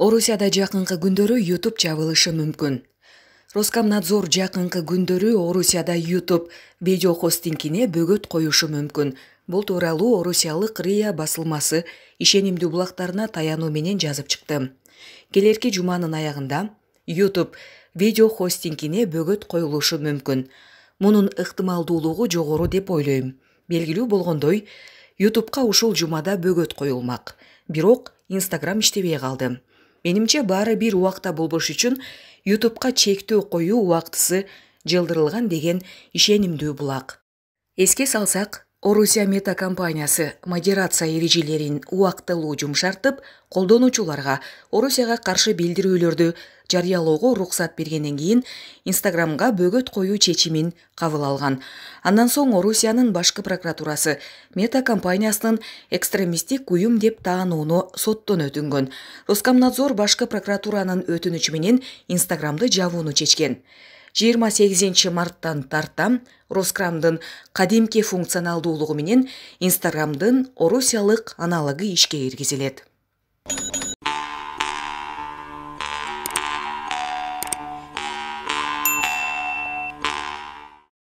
орусияда жакынкы күндөрү ютуб жабылышы мүмкүн роскомнадзор жакынкы күндөрү орусияда ютуб видео хостингине бөгөт коюшу мүмкүн бул тууралуу орусиялык риа басылмасы ишенимдүү булактарына таянуу менен жазып чыкты келерки жуманын аягында ютуб видео хостингине бөгөт коюлушу мүмкүн мунун ыктымалдуулугу жогору деп ойлойм белгилүү болгондой ютубка ушул жумада бөгөт коюлмак бирок инстаграм иштебей калды менимче баары бир уақта болбош үчүн ютубка чектөө коюу убактысы жылдырылған деген ишенимдүү булак эске салсақ, орусия мета компаниясы модерация эрежелерин убактылуу жумшартып колдонуучуларга орусияга каршы билдирүүлөрдү жарыялоого уруксат бергенден кийин инстаграмга бөгөт коюу чечимин кабыл алган андан соң орусиянын башкы прокуратурасы мета компаниясынын экстремисттик уюм деп таанууну соттон өтүнгөн роскомнадзор башкы прокуратуранын өтүнүчү менен инстаграмды жабууну чечкен 28 марттан тартам, роскрамдын кадимки функционалдуулугу менен инстаграмдын орусиялык аналогы ишке киргизилет